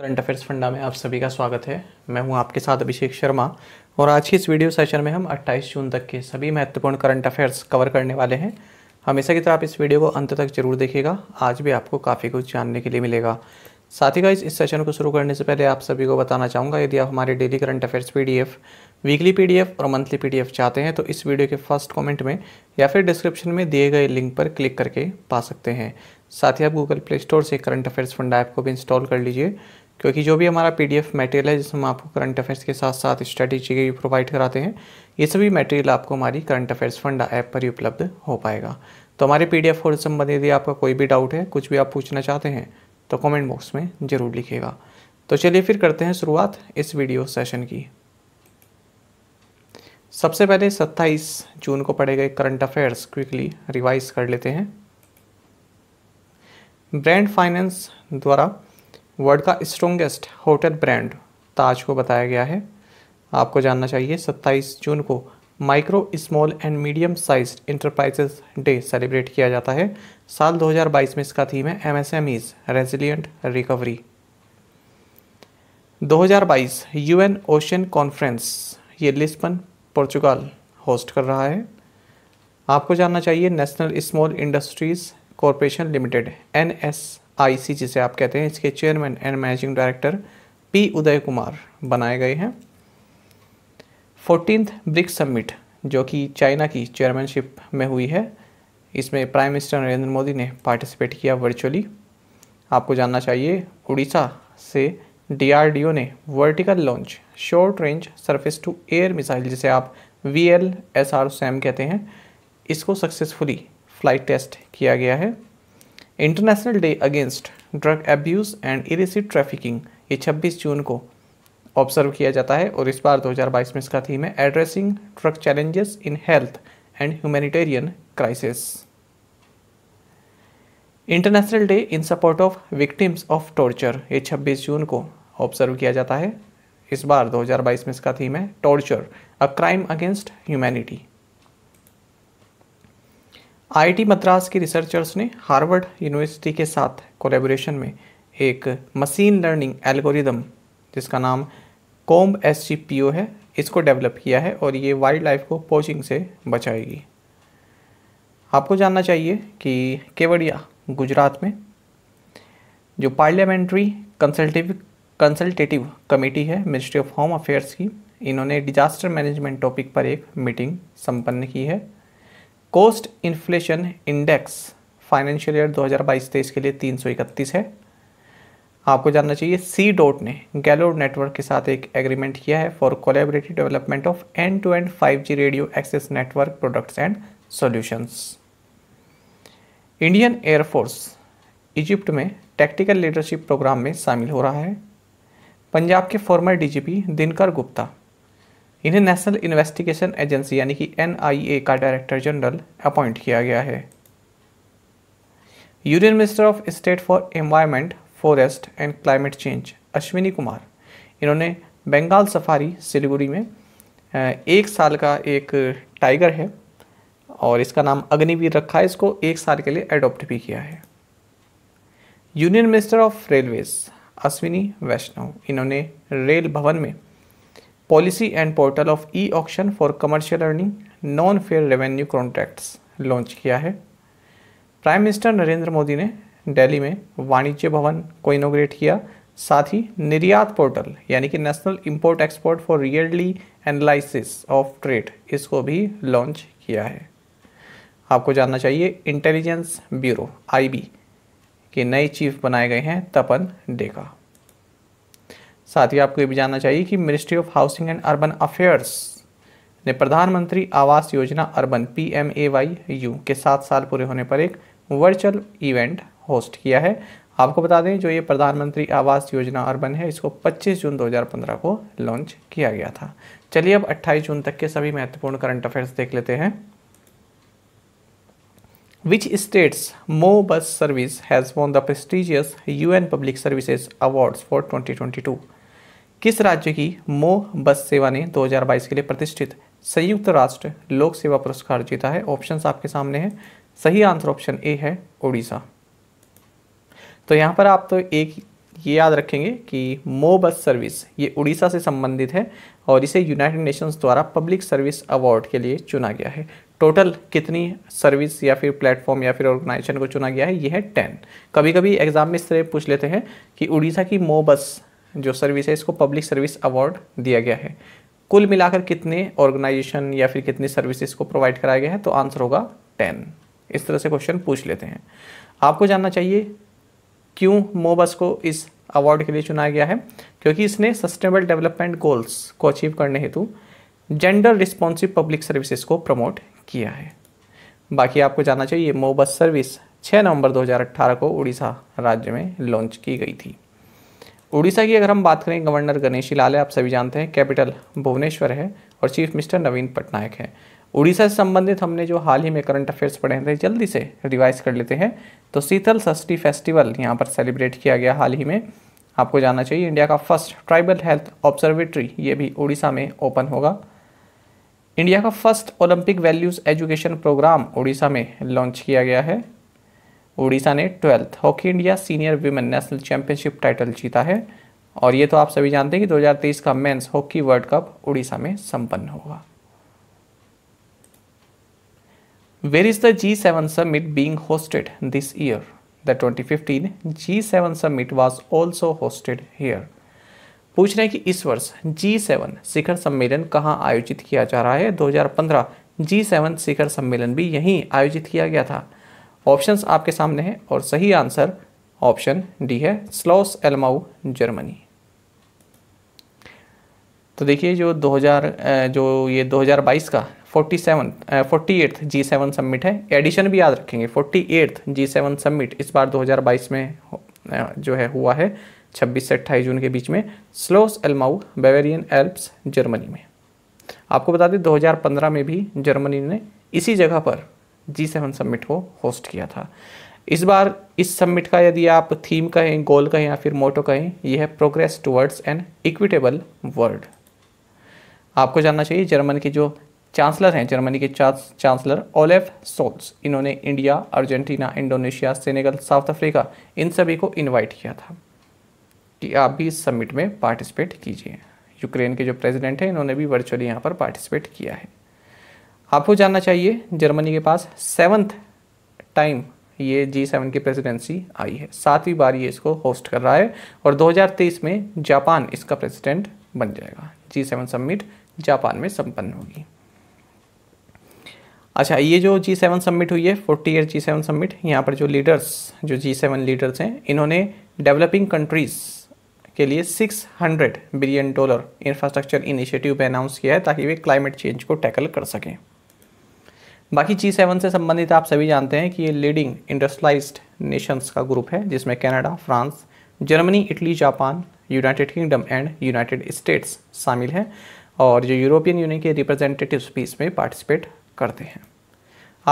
Current affairs फंडा में आप सभी का स्वागत है मैं हूं आपके साथ अभिषेक शर्मा और आज के इस वीडियो सेशन में हम 28 जून तक के सभी महत्वपूर्ण करंट अफेयर्स कवर करने वाले हैं हमेशा की तरह आप इस वीडियो को अंत तक जरूर देखिएगा आज भी आपको काफ़ी कुछ जानने के लिए मिलेगा साथ ही का इस सेशन को शुरू करने से पहले आप सभी को बताना चाहूँगा यदि आप हमारे daily current affairs P weekly P और मंथली पी चाहते हैं तो इस वीडियो के फर्स्ट कॉमेंट में या फिर डिस्क्रिप्शन में दिए गए लिंक पर क्लिक करके पा सकते हैं साथ ही आप गूगल प्ले स्टोर से करंट अफेयर्स फंड ऐप को भी इंस्टॉल कर लीजिए क्योंकि जो भी हमारा पीडीएफ मटेरियल है जिसमें हम आपको करंट अफेयर्स के साथ साथ स्ट्रेटेजी के भी प्रोवाइड कराते हैं ये सभी मटेरियल आपको हमारी करंट अफेयर्स फंड ऐप पर ही उपलब्ध हो पाएगा तो हमारे पी डी संबंधित यदि आपका कोई भी डाउट है कुछ भी आप पूछना चाहते हैं तो कमेंट बॉक्स में ज़रूर लिखेगा तो चलिए फिर करते हैं शुरुआत इस वीडियो सेशन की सबसे पहले 27 जून को पड़े गए करंट अफेयर्स क्विकली रिवाइज कर लेते हैं ब्रांड फाइनेंस द्वारा वर्ल्ड का स्ट्रोंगेस्ट होटल ब्रांड ताज को बताया गया है आपको जानना चाहिए 27 जून को micro small and medium size enterprises day celebrate किया जाता है साल 2022 में इसका थीम है is resilient recovery 2022 UN ocean conference ये लिस्बन पोर्चुगाल होस्ट कर रहा है आपको जानना चाहिए national small industries corporation limited N S I C जिसे आप कहते हैं इसके chairman and managing director P Uday Kumar बनाए गए हैं फोर्टीन ब्रिक्स समिट जो कि चाइना की चेयरमैनशिप में हुई है इसमें प्राइम मिनिस्टर नरेंद्र मोदी ने पार्टिसिपेट किया वर्चुअली आपको जानना चाहिए उड़ीसा से डीआरडीओ ने vertical launch short range surface to air missile जिसे आप V L S R SAM कहते हैं इसको सक्सेसफुली फ्लाइट टेस्ट किया गया है international day against drug abuse and illicit trafficking ये 26 जून को ऑब्जर्व किया जाता है और इस बार 2022 में इसका थीम है addressing drug challenges in health and humanitarian crisis international day in support of victims of torture ये 26 जून को ऑब्जर्व किया जाता है इस बार 2022 में इसका थीम है torture a crime against humanity IIT Madras के रिसर्चर्स ने हार्वर्ड यूनिवर्सिटी के साथ कोलेबोरेशन में एक मशीन लर्निंग एल्गोरिदम जिसका नाम कोम्ब एस है इसको डेवलप किया है और ये वाइल्ड लाइफ को पोचिंग से बचाएगी आपको जानना चाहिए कि केवड़िया गुजरात में जो पार्लियामेंट्री कंसल्टिव कंसल्टेटिव कमेटी है मिनिस्ट्री ऑफ होम अफेयर्स की इन्होंने डिजास्टर मैनेजमेंट टॉपिक पर एक मीटिंग संपन्न की है cost inflation index financial year 2022-23 के लिए तीन है आपको जानना चाहिए सी डॉट ने गैलो नेटवर्क के साथ एक एग्रीमेंट किया है for collaborative development of end to end 5G radio access network products and solutions Indian air force Egypt में टेक्टिकल लीडरशिप प्रोग्राम में शामिल हो रहा है पंजाब के फॉर्मर डीजीपी दिनकर गुप्ता इन्हें नेशनल इन्वेस्टिगेशन एजेंसी यानी कि एन का डायरेक्टर जनरल अपॉइंट किया गया है union minister of state for environment forest and climate change Ashwini Kumar इन्होंने बंगाल सफारी सिलीगुड़ी में एक साल का एक टाइगर है और इसका नाम अग्निवीर रखा है इसको एक साल के लिए एडॉप्ट भी किया है union minister of railways Ashwini Vaishnaw इन्होंने रेल भवन में policy and portal of e auction for commercial earning non fare revenue contracts launch किया है प्राइम मिनिस्टर नरेंद्र मोदी ने दिल्ली में वाणिज्य भवन को इनोग्रेट किया साथ ही निर्यात पोर्टल यानी कि national import export for yearly analysis of trade इसको भी लॉन्च किया है आपको जानना चाहिए इंटेलिजेंस ब्यूरो आईबी के नए चीफ बनाए गए हैं तपन डेका साथ ही आपको ये भी जानना चाहिए कि ministry of housing and urban affairs ने Pradhanmantri Awas Yojana urban P M A Y U के सात साल पूरे होने पर एक वर्चुअल इवेंट होस्ट किया है आपको बता दें जो ये प्रधानमंत्री आवास योजना अर्बन है इसको 25 जून 2015 को लॉन्च किया गया था चलिए अब 28 जून तक के सभी महत्वपूर्ण करंट अफेयर्स देख लेते हैं विच states Mo bus service has won the prestigious UN public services awards for 2022 किस राज्य की मो बस सेवा ने 2022 के लिए प्रतिष्ठित संयुक्त राष्ट्र लोक सेवा पुरस्कार जीता है ऑप्शंस आपके सामने हैं सही आंसर ऑप्शन ए है उड़ीसा तो यहाँ पर आप तो एक ये याद रखेंगे कि मो बस सर्विस ये उड़ीसा से संबंधित है और इसे यूनाइटेड नेशंस द्वारा पब्लिक सर्विस अवार्ड के लिए चुना गया है टोटल कितनी सर्विस या फिर प्लेटफॉर्म या फिर ऑर्गेनाइजेशन को चुना गया है ये है टेन कभी कभी एग्जाम में इस तरह पूछ लेते हैं कि उड़ीसा की मो बस जो सर्विस है इसको पब्लिक सर्विस अवार्ड दिया गया है कुल मिलाकर कितने ऑर्गेनाइजेशन या फिर कितनी सर्विसेज को प्रोवाइड कराया गया है तो आंसर होगा टेन इस तरह से क्वेश्चन पूछ लेते हैं आपको जानना चाहिए क्यों मोबस को इस अवार्ड के लिए चुना गया है क्योंकि इसने सस्टेनेबल डेवलपमेंट गोल्स को अचीव करने हेतु जेंडर रिस्पॉन्सिव पब्लिक सर्विसेज को प्रमोट किया है बाकी आपको जानना चाहिए मोबस सर्विस 6 नवंबर 2018 को उड़ीसा राज्य में लॉन्च की गई थी उड़ीसा की अगर हम बात करें गवर्नर गणेशी लाल आप सभी जानते हैं कैपिटल भुवनेश्वर है और चीफ मिनिस्टर नवीन पटनायक है उड़ीसा से संबंधित हमने जो हाल ही में करंट अफेयर्स पढ़े थे तो जल्दी से रिवाइज कर लेते हैं तो शीतल षष्ठी फेस्टिवल यहाँ पर सेलिब्रेट किया गया हाल ही में आपको जाना चाहिए इंडिया का फर्स्ट ट्राइबल हेल्थ ऑब्जर्वेटरी ये भी उड़ीसा में ओपन होगा इंडिया का first Olympic values education programme Orissa में लॉन्च किया गया है उड़ीसा ने twelfth hockey India senior women national championship title जीता है और ये तो आप सभी जानते हैं कि 2023 का men's hockey world cup Orissa में संपन्न होगा where is the G seven summit being hosted this year the 2015 G seven summit was also hosted here पूछ रहे हैं कि इस वर्ष जी सेवन शिखर सम्मेलन कहाँ आयोजित किया जा रहा है 2015 जी सेवन शिखर सम्मेलन भी यहीं आयोजित किया गया था ऑप्शंस आपके सामने हैं और सही आंसर ऑप्शन डी है स्लॉस एलमाउ जर्मनी तो देखिए जो 2000 जो ये 2022 का 47 48th जी सेवन समिट है एडिशन भी याद रखेंगे 48th जी सेवन समिट इस बार 2022 में जो है हुआ है 26 से 28 जून के बीच में स्लोस एलमाउ बेवेरियन एल्प्स जर्मनी में आपको बता दें 2015 में भी जर्मनी ने इसी जगह पर जी सेवन सम्मिट को होस्ट किया था इस बार इस समिट का यदि आप थीम कहें गोल कहें या फिर मोटो कहें यह है progress towards an equitable world आपको जानना चाहिए जर्मन के जो चांसलर हैं जर्मनी के चांसलर ओलेफ सोल्स इन्होंने India Argentina Indonesia Senegal South Africa इन सभी को इनवाइट किया था कि आप भी इस समिट में पार्टिसिपेट कीजिए यूक्रेन के जो प्रेसिडेंट हैं इन्होंने भी वर्चुअली यहाँ पर पार्टिसिपेट किया है आपको जानना चाहिए जर्मनी के पास सेवन्थ टाइम ये जी सेवन की प्रेसिडेंसी आई है सातवीं बार ये इसको होस्ट कर रहा है और 2023 में जापान इसका प्रेसिडेंट बन जाएगा जी सेवन समिट जापान में संपन्न होगी अच्छा ये जो जी सेवन समिट हुई है forty year G seven summit यहाँ पर जो लीडर्स जो जी सेवन लीडर्स हैं इन्होंने डेवलपिंग कंट्रीज़ के लिए 600 बिलियन डॉलर इंफ्रास्ट्रक्चर इनिशिएटिव पे अनाउंस किया है ताकि वे क्लाइमेट चेंज को टैकल कर सकें बाकी जी सेवन से संबंधित आप सभी जानते हैं कि ये लीडिंग इंडस्ट्रलाइज नेशंस का ग्रुप है जिसमें Canada France Germany Italy Japan United Kingdom and United States शामिल हैं और जो यूरोपियन यूनियन के रिप्रेजेंटेटिव्स भी इसमें पार्टिसिपेट करते हैं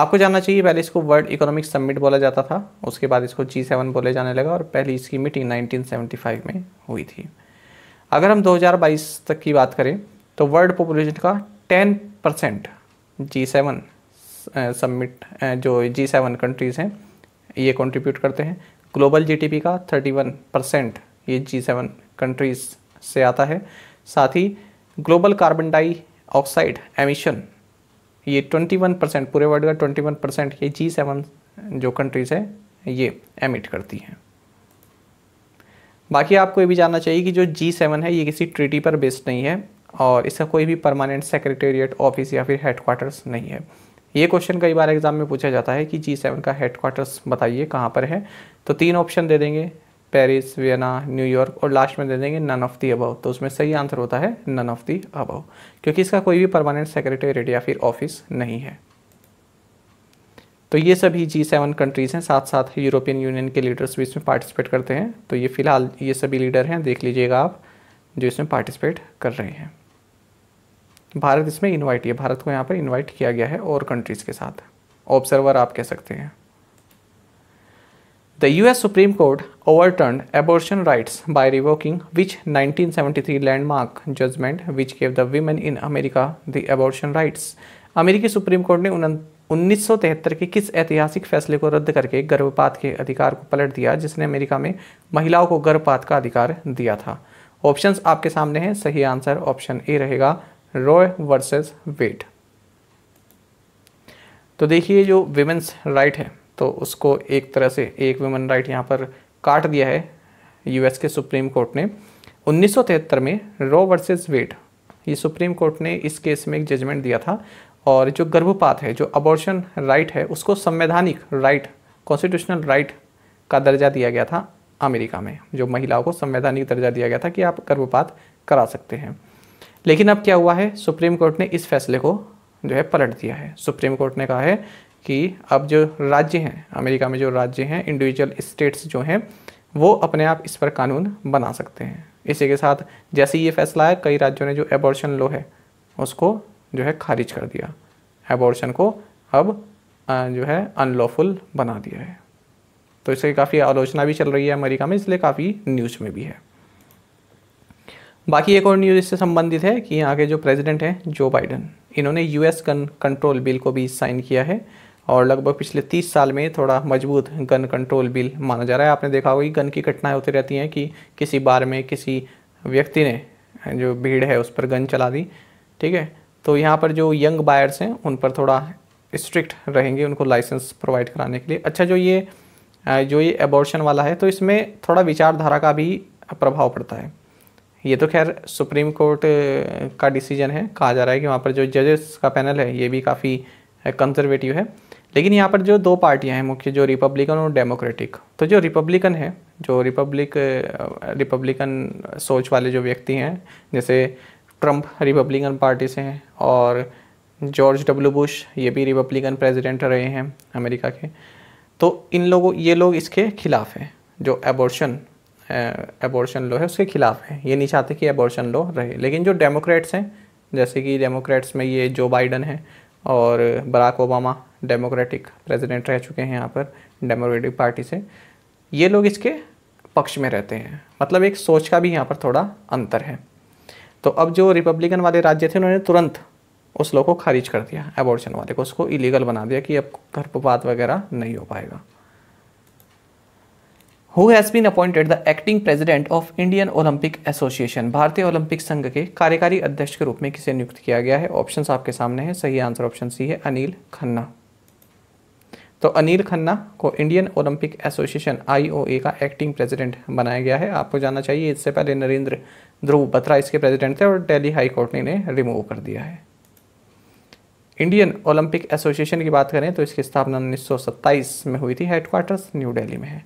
आपको जानना चाहिए पहले इसको वर्ल्ड इकोनॉमिक समिट बोला जाता था उसके बाद इसको जी सेवन बोले जाने लगा और पहली इसकी मीटिंग 1975 में हुई थी अगर हम 2022 तक की बात करें तो वर्ल्ड पॉपुलेशन का 10 परसेंट जी सेवन सबमिट जो जी सेवन कंट्रीज़ हैं ये कंट्रीब्यूट करते हैं ग्लोबल जीटीपी का 31 परसेंट ये जी सेवन कंट्रीज़ से आता है साथ ही ग्लोबल कार्बन डाइऑक्साइड एमिशन ये 21 परसेंट पूरे वर्ल्ड का 21 परसेंट ये जी सेवन जो कंट्रीज़ है ये एमिट करती हैं बाकी आपको ये भी जानना चाहिए कि जो जी सेवन है ये किसी ट्रीटी पर बेस्ड नहीं है और इसका कोई भी परमानेंट सेक्रेटेरिएट ऑफिस या फिर हेडक्वार्टर्स नहीं है ये क्वेश्चन कई बार एग्जाम में पूछा जाता है कि जी सेवन का हेडक्वार्टर्स बताइए कहाँ पर है तो तीन ऑप्शन दे देंगे पेरिस वियना न्यूयॉर्क और लास्ट में दे देंगे नन ऑफ दी अबव तो उसमें सही आंसर होता है नन ऑफ दी अबव क्योंकि इसका कोई भी परमानेंट सेक्रेटेरिएट या फिर ऑफिस नहीं है तो ये सभी जी सेवन कंट्रीज़ हैं साथ साथ यूरोपियन यूनियन के लीडर्स भी इसमें पार्टिसिपेट करते हैं तो ये फ़िलहाल ये सभी लीडर हैं देख लीजिएगा आप जो इसमें पार्टिसिपेट कर रहे हैं भारत इसमें इन्वाइट है भारत को यहाँ पर इन्वाइट किया गया है और कंट्रीज़ के साथ ऑब्जर्वर आप कह सकते हैं the U The US Supreme Court overturned abortion rights by revoking which 1973 landmark judgement which gave the women in America the abortion rights. अमेरिकी सुप्रीम कोर्ट ने उन्नीस सौ तिहत्तर के किस ऐतिहासिक फैसले को रद्द करके गर्भपात के अधिकार को पलट दिया जिसने अमेरिका में महिलाओं को गर्भपात का अधिकार दिया था ऑप्शंस आपके सामने हैं सही आंसर ऑप्शन ए रहेगा रॉय वर्सेस वेट तो देखिए जो विमेंस राइट है तो उसको एक तरह से एक वुमेन राइट यहाँ पर काट दिया है यूएस के सुप्रीम कोर्ट ने उन्नीस में रॉ वर्सेस वेट ये सुप्रीम कोर्ट ने इस केस में एक जजमेंट दिया था और जो गर्भपात है जो अबॉर्शन राइट है उसको संवैधानिक राइट कॉन्स्टिट्यूशनल राइट का दर्जा दिया गया था अमेरिका में जो महिलाओं को संवैधानिक दर्जा दिया गया था कि आप गर्भपात करा सकते हैं लेकिन अब क्या हुआ है सुप्रीम कोर्ट ने इस फैसले को जो है पलट दिया है सुप्रीम कोर्ट ने कहा है कि अब जो राज्य हैं अमेरिका में जो राज्य हैं इंडिविजुअल स्टेट्स जो हैं वो अपने आप इस पर कानून बना सकते हैं इसी के साथ जैसे ये फैसला आया कई राज्यों ने जो एबॉर्शन लॉ है उसको जो है खारिज कर दिया एबॉर्शन को अब जो है अनलॉफुल बना दिया है तो इसकी काफ़ी आलोचना भी चल रही है अमेरिका में इसलिए काफ़ी न्यूज़ में भी है बाकी एक और न्यूज़ इससे संबंधित है कि यहाँ के जो प्रेसिडेंट हैं जो बाइडन इन्होंने यूएस गन कंट्रोल बिल को भी साइन किया है और लगभग पिछले तीस साल में थोड़ा मजबूत गन कंट्रोल बिल माना जा रहा है आपने देखा होगा कि गन की घटनाएं होती रहती हैं कि किसी बार में किसी व्यक्ति ने जो भीड़ है उस पर गन चला दी ठीक है तो यहाँ पर जो यंग बायर्स हैं उन पर थोड़ा स्ट्रिक्ट रहेंगे उनको लाइसेंस प्रोवाइड कराने के लिए अच्छा जो ये जो ये एबॉर्शन वाला है तो इसमें थोड़ा विचारधारा का भी प्रभाव पड़ता है ये तो खैर सुप्रीम कोर्ट का डिसीजन है कहा जा रहा है कि वहाँ पर जो जजेस का पैनल है ये भी काफ़ी कंजर्वेटिव है लेकिन यहाँ पर जो दो पार्टियाँ हैं मुख्य जो रिपब्लिकन और डेमोक्रेटिक तो जो रिपब्लिकन है जो रिपब्लिक रिपब्लिकन सोच वाले जो व्यक्ति हैं जैसे ट्रंप रिपब्लिकन पार्टी से हैं और जॉर्ज डब्ल्यू बुश ये भी रिपब्लिकन प्रेसिडेंट रहे हैं अमेरिका के तो इन लोगों ये लोग इसके खिलाफ हैं जो एबॉर्शन एबॉर्शन लॉ है उसके खिलाफ है ये नहीं चाहते कि एबॉर्शन लॉ रहे लेकिन जो डेमोक्रेट्स हैं जैसे कि डेमोक्रेट्स में ये जो बाइडन है और बराक ओबामा डेमोक्रेटिक प्रेसिडेंट रह चुके हैं यहाँ पर डेमोक्रेटिक पार्टी से ये लोग इसके पक्ष में रहते हैं मतलब एक सोच का भी यहाँ पर थोड़ा अंतर है तो अब जो रिपब्लिकन वाले राज्य थे उन्होंने तुरंत उस लॉ को खारिज कर दिया एबॉर्शन वाले को उसको इलीगल बना दिया कि अब गर्भपात वगैरह नहीं हो पाएगा who has been appointed the acting president of Indian Olympic Association भारतीय ओलंपिक संघ के कार्यकारी अध्यक्ष के रूप में किसे नियुक्त किया गया है ऑप्शन आपके सामने है सही आंसर ऑप्शन सी है अनिल खन्ना तो अनिल खन्ना को इंडियन ओलंपिक एसोसिएशन आईओए का एक्टिंग प्रेसिडेंट बनाया गया है आपको जानना चाहिए इससे पहले नरेंद्र ध्रुव बत्रा इसके प्रेसिडेंट थे और डेली हाई कोर्ट ने इन्हें रिमूव कर दिया है इंडियन ओलंपिक एसोसिएशन की बात करें तो इसकी स्थापना 1927 में हुई थी हेडक्वार्टर्स न्यू दिल्ली में है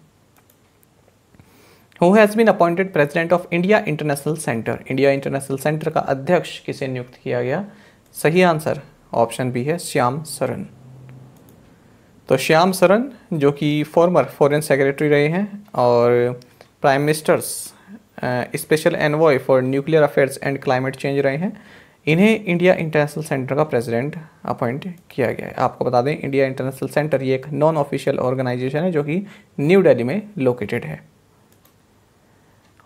who has been appointed president of India International Centre India International Centre का अध्यक्ष किसे नियुक्त किया गया सही आंसर ऑप्शन बी है श्याम सरन तो श्याम सरन जो कि फॉर्मर फॉरेन सेक्रेटरी रहे हैं और prime minister's special envoy for nuclear affairs and climate change रहे हैं इन्हें इंडिया इंटरनेशनल सेंटर का प्रेसिडेंट अपॉइंट किया गया है आपको बता दें इंडिया इंटरनेशनल सेंटर ये एक नॉन ऑफिशियल ऑर्गेनाइजेशन है जो कि न्यू दिल्ली में लोकेटेड है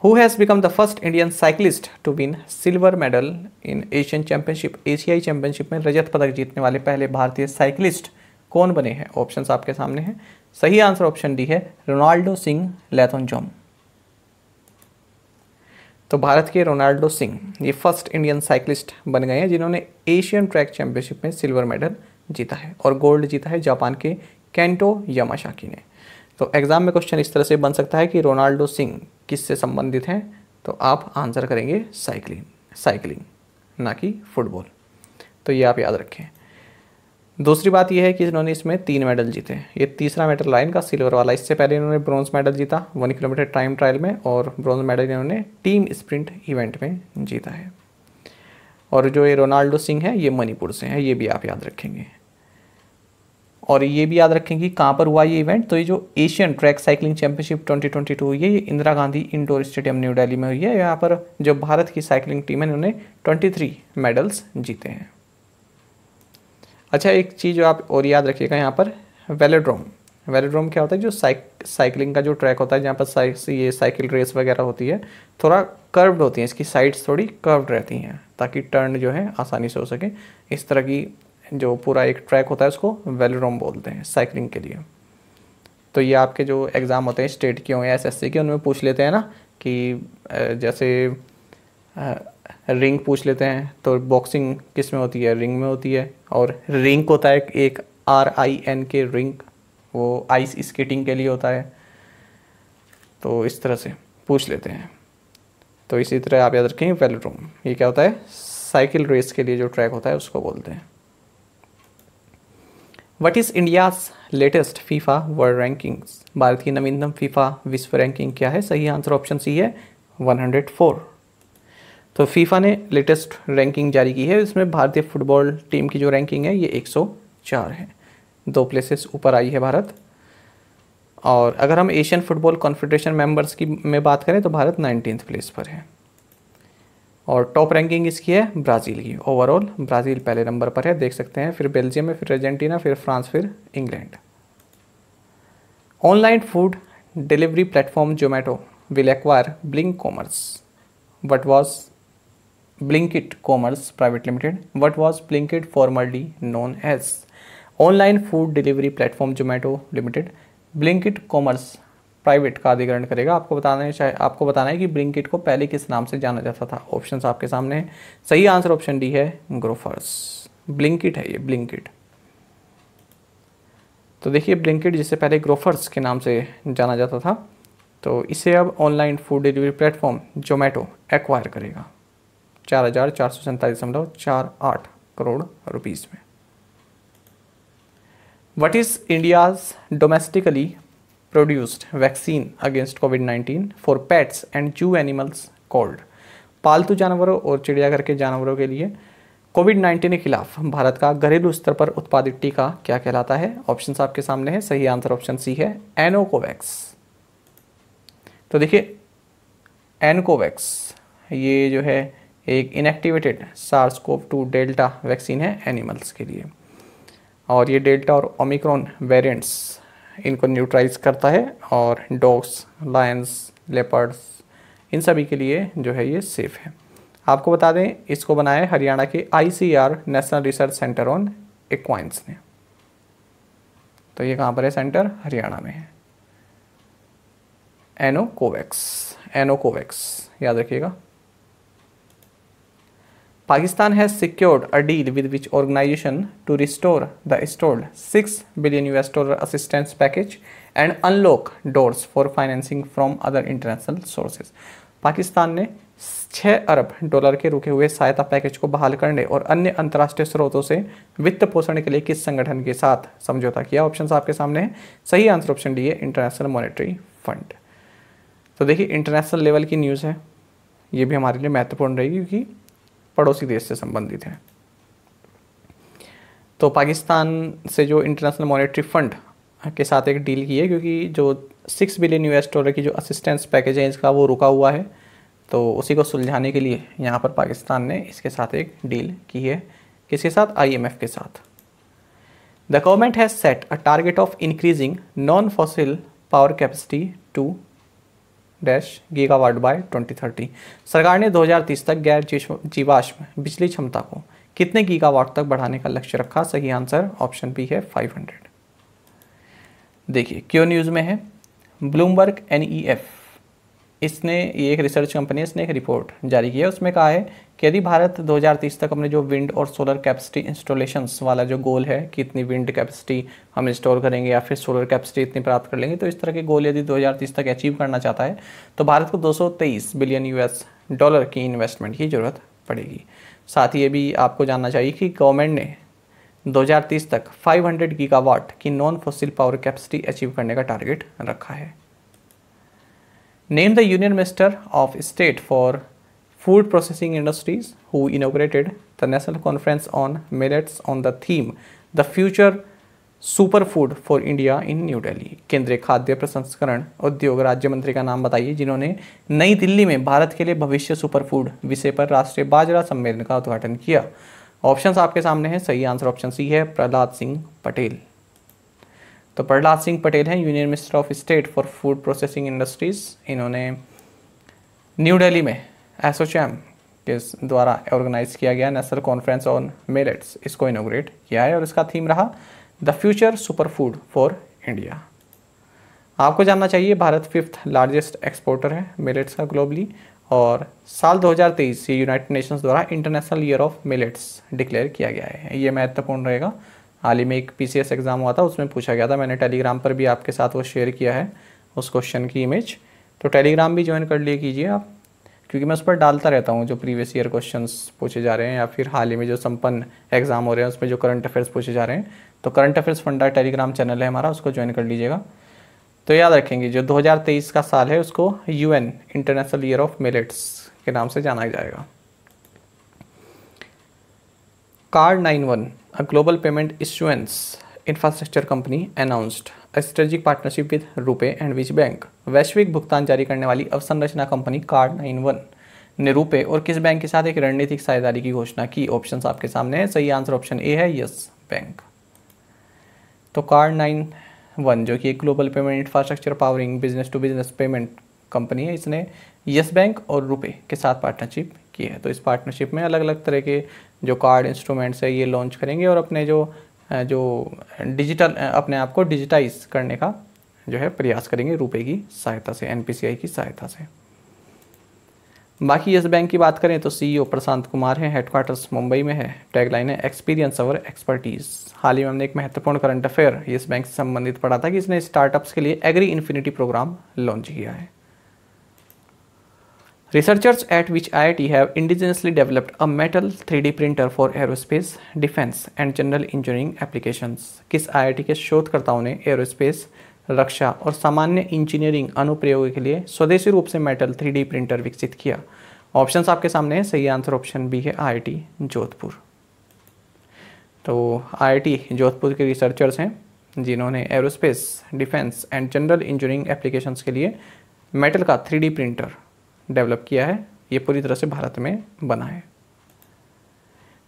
who has become the first Indian cyclist to win silver medal in Asian Championship एशियाई चैंपियनशिप में रजत पदक जीतने वाले पहले भारतीय साइकिलिस्ट कौन बने हैं ऑप्शन आपके सामने हैं सही आंसर ऑप्शन डी है रोनाल्डो सिंह लैथोन जॉम तो भारत के रोनाल्डो सिंह ये फर्स्ट इंडियन साइकिलिस्ट बन गए हैं जिन्होंने एशियन ट्रैक चैंपियनशिप में सिल्वर मेडल जीता है और गोल्ड जीता है जापान के कैंटो यमाशाकी ने तो एग्ज़ाम में क्वेश्चन इस तरह से बन सकता है कि रोनाल्डो सिंह किससे संबंधित हैं तो आप आंसर करेंगे साइकिलिंग साइकिलिंग ना कि फुटबॉल तो ये आप याद रखें दूसरी बात यह है कि इन्होंने इसमें तीन मेडल जीते ये तीसरा मेडल लाइन का सिल्वर वाला इससे पहले इन्होंने ब्रॉन्ज मेडल जीता वन किलोमीटर टाइम ट्रायल में और ब्रॉन्ज मेडल इन्होंने टीम स्प्रिंट इवेंट में जीता है और जो ये रोनाल्डो सिंह है ये मणिपुर से हैं ये भी आप याद रखेंगे और ये भी याद रखें कि कहाँ पर हुआ ये इवेंट तो ये जो एशियन ट्रैक साइकिलिंग चैंपियनशिप 2022 हुई है ये Indira Gandhi indoor stadium new Delhi में हुई है यहाँ पर जो भारत की साइकिलिंग टीम है उन्होंने 23 मेडल्स जीते हैं अच्छा एक चीज़ आप और याद रखिएगा यहाँ पर वेलोड्रोम वेलोड्रोम क्या होता है जो साइक साइकिलिंग का जो ट्रैक होता है जहाँ पर साइक ये साइकिल रेस वगैरह होती है थोड़ा कर्व्ड होती है इसकी साइड्स थोड़ी कर्व्ड रहती हैं ताकि टर्न जो है आसानी से हो सके इस तरह की जो पूरा एक ट्रैक होता है उसको वेलोड्रोम बोलते हैं साइकिलिंग के लिए तो ये आपके जो एग्ज़ाम होते हैं स्टेट के हों या सी के उनमें पूछ लेते हैं ना कि जैसे रिंग पूछ लेते हैं तो बॉक्सिंग किस में होती है रिंग में होती है और रिंग होता है एक R I N K ring वो आइस स्केटिंग के लिए होता है तो इस तरह से पूछ लेते हैं तो इसी तरह आप याद रखें वेलोड्रोम ये क्या होता है साइकिल रेस के लिए जो ट्रैक होता है उसको बोलते हैं what is India's latest FIFA world rankings Bharat की नवीनतम फीफा विश्व रैंकिंग क्या है सही आंसर ऑप्शन सी है 104 तो फीफा ने लेटेस्ट रैंकिंग जारी की है इसमें भारतीय फुटबॉल टीम की जो रैंकिंग है ये 104 है दो प्लेसेस ऊपर आई है भारत और अगर हम एशियन फुटबॉल कॉन्फेडरेशन मेंबर्स की में बात करें तो भारत नाइनटीन प्लेस पर है और टॉप रैंकिंग इसकी है ब्राज़ील की ओवरऑल ब्राज़ील पहले नंबर पर है देख सकते हैं फिर बेल्जियम है फिर अर्जेंटीना फिर फ्रांस फिर England online food delivery platform Zomato will acquire Blink Commerce what was Blinkit Commerce private limited what was Blinkit formerly known as online food delivery platform Zomato limited Blinkit Commerce private का अधिग्रहण करेगा आपको बताना है आपको बताना है कि ब्लिंकिट को पहले किस नाम से जाना जाता था ऑप्शन आपके सामने सही आंसर ऑप्शन डी है ग्रोफर्स ब्लिंकिट है ये ब्लिंकिट तो देखिए ब्लिंकिट जिससे पहले ग्रोफर्स के नाम से जाना जाता था तो इसे अब online food delivery platform Zomato acquire करेगा चार हज़ार चार सौ सैंतालीस दशमलव चार आठ करोड़ रुपीज़ में what is India's domestically produced vaccine against COVID-19 for pets and zoo animals called पालतू जानवरों और चिड़ियाघर के जानवरों के लिए कोविड 19 के खिलाफ भारत का घरेलू स्तर पर उत्पादित टीका क्या कहलाता है ऑप्शन आपके सामने है सही आंसर ऑप्शन सी है एनोकोवैक्स तो देखिए एनकोवैक्स ये जो है एक inactivated SARS CoV two delta vaccine है एनिमल्स के लिए और ये डेल्टा और ओमिक्रॉन वेरिएंट्स इनको न्यूट्राइज करता है और डॉग्स लायंस लेपर्ड्स इन सभी के लिए जो है ये सेफ़ है आपको बता दें इसको बनाया हरियाणा के ICR national research centre on equines ने तो ये कहाँ पर है सेंटर हरियाणा में है एनोकोवैक्स एनोकोवैक्स याद रखिएगा Pakistan has secured a deal with which organization to restore the stalled 6 billion US dollar assistance package and unlock doors for financing from other international sources. Pakistan ने 6 अरब डॉलर के रुके हुए सहायता पैकेज को बहाल करने और अन्य अंतर्राष्ट्रीय स्रोतों से वित्त पोषण के लिए किस संगठन के साथ समझौता किया ऑप्शन आपके सामने है सही आंसर ऑप्शन डी है इंटरनेशनल मॉनेटरी फंड तो देखिए इंटरनेशनल लेवल की न्यूज़ है ये भी हमारे लिए महत्वपूर्ण रहेगी क्योंकि पड़ोसी देश से संबंधित हैं तो पाकिस्तान से जो इंटरनेशनल मॉनेटरी फंड के साथ एक डील की है क्योंकि जो सिक्स बिलियन यूएस डॉलर की जो असिस्टेंस पैकेज है इसका वो रुका हुआ है तो उसी को सुलझाने के लिए यहाँ पर पाकिस्तान ने इसके साथ एक डील की है किसके साथ आई के साथ the government has set a target of increasing non fossil power capacity to dash gigawatt by 2030 सरकार ने 2030 तक गैर जीवाश्म बिजली क्षमता को कितने गीगावाट तक बढ़ाने का लक्ष्य रखा सही आंसर ऑप्शन बी है 500 देखिए क्यों न्यूज़ में है ब्लूमबर्ग एन ई एफ इसने ये एक रिसर्च कंपनी है इसने एक रिपोर्ट जारी किया उसमें कहा है कि यदि भारत 2030 तक अपने जो विंड और सोलर कैपेसिटी इंस्टॉलेशन वाला जो गोल है कि इतनी विंड कैपेसिटी हम इंस्टॉल करेंगे या फिर सोलर कैपेसिटी इतनी प्राप्त कर लेंगे तो इस तरह के गोल यदि 2030 तक अचीव करना चाहता है तो भारत को 223 बिलियन यूएस डॉलर की इन्वेस्टमेंट की ज़रूरत पड़ेगी साथ ही ये भी आपको जानना चाहिए कि गवर्नमेंट ने 2030 तक 500 गीगावाट की non fossil power capacity achieve करने का टारगेट रखा है the the Union Minister of State for Food Processing Industries who inaugurated the National Conference on Millets on the theme The Future superfood for India in new Delhi केंद्रीय खाद्य प्रसंस्करण उद्योग राज्य मंत्री का नाम बताइए जिन्होंने नई दिल्ली में भारत के लिए भविष्य सुपरफूड विषय पर राष्ट्रीय बाजरा सम्मेलन का उद्घाटन किया ऑप्शंस आपके सामने हैं सही आंसर ऑप्शन सी है प्रहलाद सिंह पटेल तो प्रहलाद सिंह पटेल हैं union minister of state for food processing industries इन्होंने न्यू दिल्ली में एसोचैम के द्वारा ऑर्गेनाइज किया गया नेशनल कॉन्फ्रेंस ऑन मेरिट्स इसको इनोग्रेट किया है और इसका थीम रहा the future super food for India आपको जानना चाहिए भारत फिफ्थ लार्जेस्ट एक्सपोर्टर है मेरिट्स का ग्लोबली और साल 2023 ये यूनाइटेड नेशंस द्वारा international year of millets declare किया गया है ये महत्वपूर्ण रहेगा हाल ही में एक पी एग्ज़ाम हुआ था उसमें पूछा गया था मैंने टेलीग्राम पर भी आपके साथ वो शेयर किया है उस क्वेश्चन की इमेज तो टेलीग्राम भी ज्वाइन कर लिए कीजिए आप क्योंकि मैं उस पर डालता रहता हूँ जो प्रीवियस ईयर क्वेश्चंस पूछे जा रहे हैं या फिर हाल ही में जो संपन्न एग्ज़ाम हो रहे हैं उसमें जो करंट अफेयर्स पूछे जा रहे हैं तो current affairs Funda Telegram channel है हमारा उसको ज्वाइन कर लीजिएगा तो याद रखेंगे जो 2023 का साल है उसको यू इंटरनेशनल ईयर ऑफ मिलेट्स के नाम से जाना जाएगा card nine one a global payment issuance infrastructure company announced a strategic partnership with RuPay and which bank वैश्विक भुगतान जारी करने वाली अवसंरचना कंपनी कार्ड नाइन वन ने रुपे और किस बैंक के साथ एक रणनीतिक साझेदारी की घोषणा की ऑप्शन आपके सामने है सही आंसर ऑप्शन ए है यस बैंक तो कार्ड नाइन वन जो कि एक global payment infrastructure powering business to business payment company है इसने यस बैंक और रुपे के साथ पार्टनरशिप की है तो इस पार्टनरशिप में अलग अलग तरह के जो कार्ड इंस्ट्रूमेंट्स है ये लॉन्च करेंगे और अपने जो जो डिजिटल अपने आप को डिजिटाइज करने का जो है प्रयास करेंगे रुपए की सहायता से एनपीसीआई की सहायता से बाकी यस बैंक की बात करें तो सीईओ e प्रशांत कुमार हैं हेडक्वार्टर्स मुंबई में है टैगलाइन है एक्सपीरियंस और एक्सपर्टीज़ हाल ही में हमने एक महत्वपूर्ण करंट अफेयर यस बैंक से संबंधित पढ़ा था कि इसने स्टार्टअप्स के लिए एग्री इन्फिनिटी प्रोग्राम लॉन्च किया है Researchers at which IIT have indigenously developed a metal 3D printer for aerospace, defense and general engineering applications. किस IIT के शोधकर्ताओं ने एरोस्पेस रक्षा और सामान्य इंजीनियरिंग अनुप्रयोग के लिए स्वदेशी रूप से मेटल 3D प्रिंटर विकसित किया ऑप्शन आपके सामने हैं सही आंसर ऑप्शन बी है आईआईटी जोधपुर तो आईआईटी जोधपुर के रिसर्चर्स हैं जिन्होंने aerospace defence and general engineering applications के लिए मेटल का 3D प्रिंटर डेवलप किया है ये पूरी तरह से भारत में बना है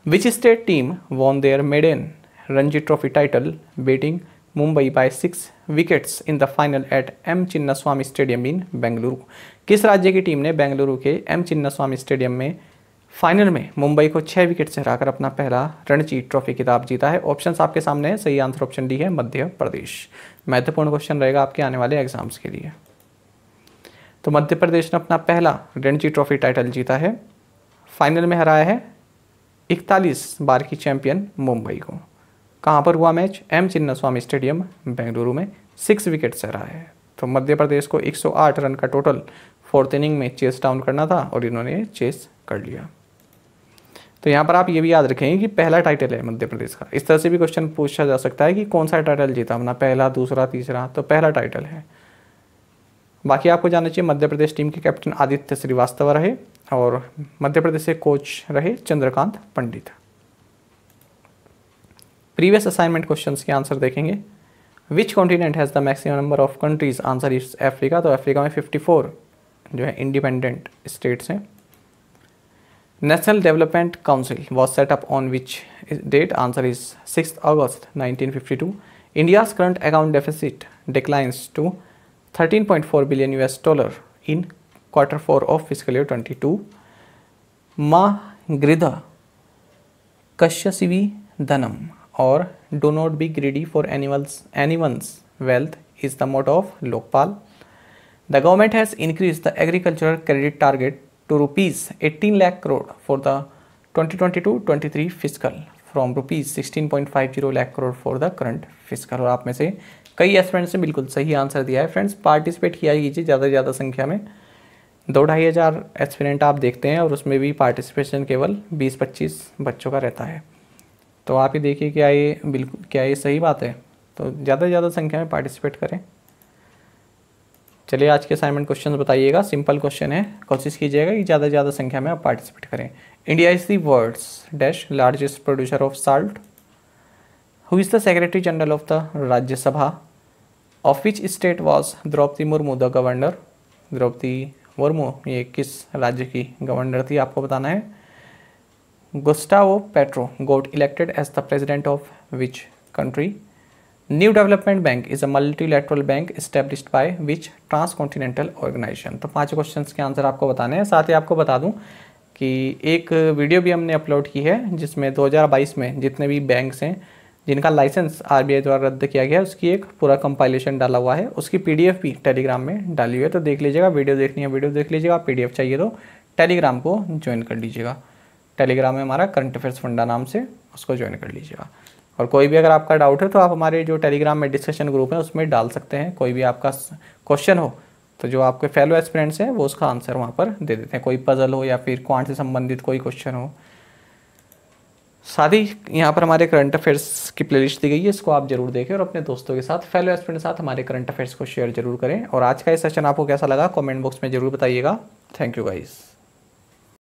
which state team won their maiden Ranji trophy title beating Mumbai by six wickets in the final at M Chinnaswamy stadium in Bengaluru किस राज्य की टीम ने बेंगलुरु के एम चिन्नास्वामी स्टेडियम में फाइनल में मुंबई को छः विकेट से हराकर अपना पहला रणजी ट्रॉफी खिताब जीता है ऑप्शन आपके सामने है सही आंसर ऑप्शन डी है मध्य प्रदेश महत्वपूर्ण क्वेश्चन रहेगा आपके आने वाले एग्जाम्स के लिए तो मध्य प्रदेश ने अपना पहला रणजी ट्रॉफी टाइटल जीता है फाइनल में हराया है इकतालीस बार की चैंपियन मुंबई को कहाँ पर हुआ match M Chinnaswamy stadium Bengaluru में सिक्स विकेट से हरा है तो मध्य प्रदेश को 108 रन का टोटल फोर्थ इनिंग में चेस डाउन करना था और इन्होंने चेस कर लिया तो यहाँ पर आप ये भी याद रखेंगे कि पहला टाइटल है मध्य प्रदेश का इस तरह से भी क्वेश्चन पूछा जा सकता है कि कौन सा टाइटल जीता अपना पहला दूसरा तीसरा तो पहला टाइटल है बाकी आपको जानना चाहिए मध्य प्रदेश टीम के कैप्टन आदित्य श्रीवास्तव रहे और मध्य प्रदेश के कोच रहे Chandrakant Pandit previous assignment questions के आंसर देखेंगे which continent has the maximum number of countries answer is Africa तो अफ्रीका में 54 जो है इंडिपेंडेंट स्टेट्स हैं national development council was set up on which date answer is six August nineteen fifty two India's current account deficit declines to 13.4 billion US dollar in quarter 4 of fiscal year 22 ma Magrida Kashyasivi Dhanam or do not be greedy for animals anyone's wealth is the motto of Lokpal. The government has increased the agricultural credit target to rupees 18 lakh crore for the 2022-23 fiscal from rupees 16.50 lakh crore for the current fiscal और आप में से कई yes friends ने बिल्कुल सही answer दिया है फ्रेंड्स पार्टिसिपेट किया कीजिए ज़्यादा से ज़्यादा संख्या में दो ढाई हज़ार एक्सपेरेंट आप देखते हैं और उसमें भी पार्टिसिपेशन केवल बीस पच्चीस बच्चों का रहता है तो आप ये देखिए क्या ये बिल्कुल क्या ये सही बात है तो ज़्यादा से ज़्यादा संख्या में पार्टिसिपेट करें चलिए आज के असाइनमेंट क्वेश्चन बताइएगा सिंपल क्वेश्चन है कोशिश कीजिएगा कि ज़्यादा से ज़्यादा संख्या में आप पार्टिसिपेट करें India is the world's dash largest producer of salt who is the secretary general of the Rajya Sabha of which state was Draupadi Murmu the governor Draupadi Murmu ये किस राज्य की गवर्नर थी आपको बताना है Gustavo Petro got elected as the president of which country new development bank is a multilateral bank establish by which transcontinental organization तो पांच क्वेश्चंस के आंसर आपको बताने हैं साथ ही आपको बता दूं कि एक वीडियो भी हमने अपलोड की है जिसमें 2022 में जितने भी बैंक्स हैं जिनका लाइसेंस आरबीआई द्वारा रद्द किया गया है उसकी एक पूरा कंपाइलेशन डाला हुआ है उसकी पीडीएफ भी टेलीग्राम में डाली हुई है तो देख लीजिएगा वीडियो देखनी है वीडियो देख लीजिएगा पीडीएफ चाहिए तो टेलीग्राम को ज्वाइन कर लीजिएगा टेलीग्राम में हमारा करंट अफेयर्स फंडा नाम से उसको ज्वाइन कर लीजिएगा और कोई भी अगर आपका डाउट है तो आप हमारे जो टेलीग्राम में डिस्कशन ग्रुप है उसमें डाल सकते हैं कोई भी आपका क्वेश्चन हो तो जो आपके फेलो एक्सपेरेंट्स हैं वो उसका आंसर वहाँ पर दे देते हैं कोई पजल हो या फिर क्वांट से संबंधित कोई क्वेश्चन हो साथ ही यहाँ पर हमारे करंट अफेयर्स की प्लेलिस्ट दी गई है इसको आप जरूर देखें और अपने दोस्तों के साथ फेलो एस्पिरेंट के साथ हमारे करंट अफेयर्स को शेयर जरूर करें और आज का ये सेशन आपको कैसा लगा कमेंट बॉक्स में जरूर बताइएगा थैंक यू गाइज़